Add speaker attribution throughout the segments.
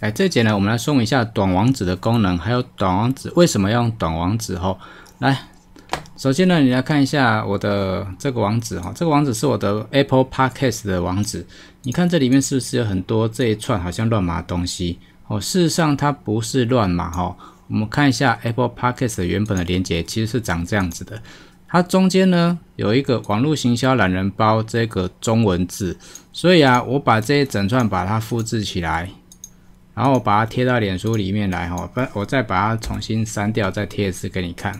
Speaker 1: 哎，这节呢，我们来说一下短网址的功能，还有短网址为什么要用短网址？哈。来，首先呢，你来看一下我的这个网址哈，这个网址是我的 Apple Podcast 的网址，你看这里面是不是有很多这一串好像乱码东西？哦，事实上它不是乱码哈，我们看一下 Apple Podcast 原本的连接其实是长这样子的，它中间呢有一个“网络行销懒人包”这个中文字，所以啊，我把这一整串把它复制起来。然后我把它贴到脸书里面来哈，我再把它重新删掉，再贴一次给你看。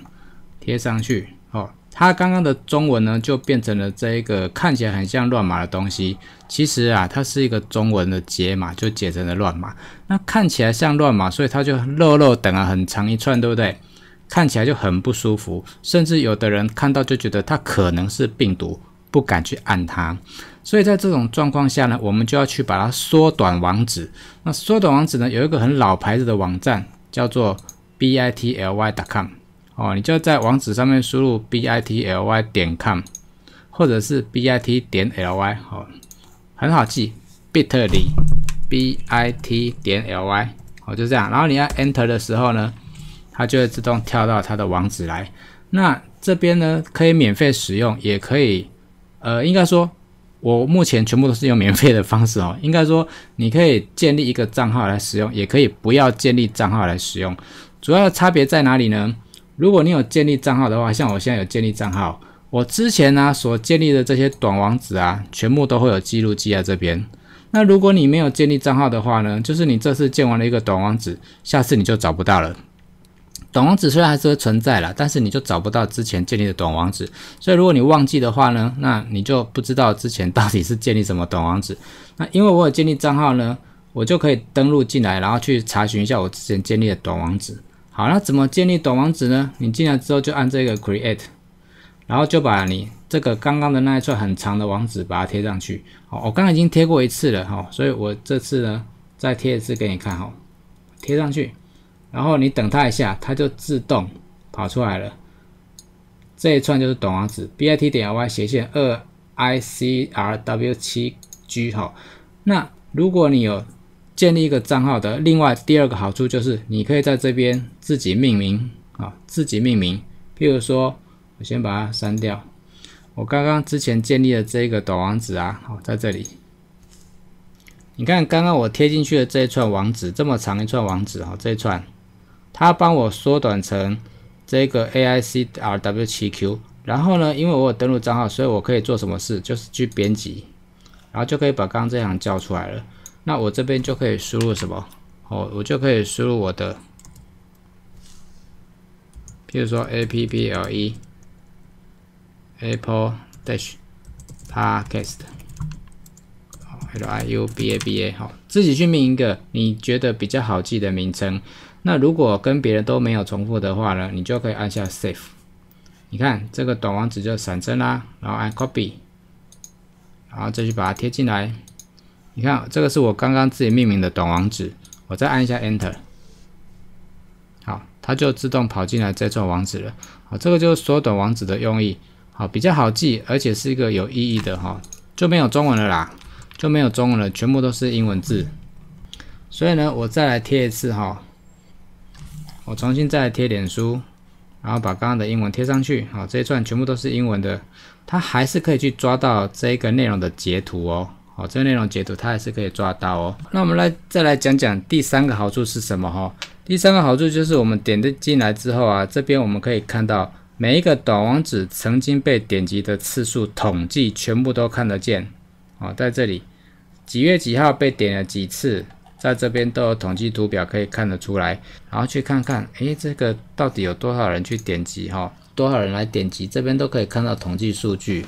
Speaker 1: 贴上去哦，它刚刚的中文呢就变成了这一个看起来很像乱码的东西。其实啊，它是一个中文的解码，就解成了乱码。那看起来像乱码，所以它就肉肉等啊很长一串，对不对？看起来就很不舒服，甚至有的人看到就觉得它可能是病毒。不敢去按它，所以在这种状况下呢，我们就要去把它缩短网址。那缩短网址呢，有一个很老牌子的网站叫做 bitly.com。哦，你就在网址上面输入 bitly.com，或者是 bit.ly，哦，很好记，比特里，bit.ly，哦，就这样。然后你要 enter 的时候呢，它就会自动跳到它的网址来。那这边呢，可以免费使用，也可以。呃，应该说，我目前全部都是用免费的方式哦。应该说，你可以建立一个账号来使用，也可以不要建立账号来使用。主要的差别在哪里呢？如果你有建立账号的话，像我现在有建立账号，我之前呢所建立的这些短网址啊，全部都会有记录记在这边。那如果你没有建立账号的话呢，就是你这次建完了一个短网址，下次你就找不到了。短网址虽然还是会存在啦，但是你就找不到之前建立的短网址，所以如果你忘记的话呢，那你就不知道之前到底是建立什么短网址。那因为我有建立账号呢，我就可以登录进来，然后去查询一下我之前建立的短网址。好那怎么建立短网址呢？你进来之后就按这个 Create，然后就把你这个刚刚的那一串很长的网址把它贴上去。哦，我刚刚已经贴过一次了哈，所以我这次呢再贴一次给你看哈，贴上去。然后你等它一下，它就自动跑出来了。这一串就是短网址，bit 点 y 斜线二 icrw 七 g 哈。那如果你有建立一个账号的，另外第二个好处就是你可以在这边自己命名啊，自己命名。譬如说，我先把它删掉。我刚刚之前建立的这个短网址啊，好在这里。你看刚刚我贴进去的这一串网址，这么长一串网址啊，这一串。它帮我缩短成这个 AICRW7Q，然后呢，因为我有登录账号，所以我可以做什么事？就是去编辑，然后就可以把刚刚这行叫出来了。那我这边就可以输入什么？哦，我就可以输入我的，比如说 APPLE，Apple d a s h p a r k i s t l I U B A B A，好，自己去命一个你觉得比较好记的名称。那如果跟别人都没有重复的话呢？你就可以按下 Save，你看这个短网址就闪现啦，然后按 Copy，然后再去把它贴进来。你看这个是我刚刚自己命名的短网址，我再按一下 Enter，好，它就自动跑进来这串网址了。好，这个就是缩短网址的用意，好比较好记，而且是一个有意义的哈，就没有中文了啦，就没有中文了，全部都是英文字。所以呢，我再来贴一次哈。我重新再贴点书，然后把刚刚的英文贴上去。好，这一串全部都是英文的，它还是可以去抓到这一个内容的截图哦。好，这个内容截图它还是可以抓到哦。那我们来再来讲讲第三个好处是什么哈？第三个好处就是我们点的进来之后啊，这边我们可以看到每一个短网址曾经被点击的次数统计全部都看得见。哦，在这里几月几号被点了几次？在这边都有统计图表可以看得出来，然后去看看，诶，这个到底有多少人去点击哈？多少人来点击？这边都可以看到统计数据。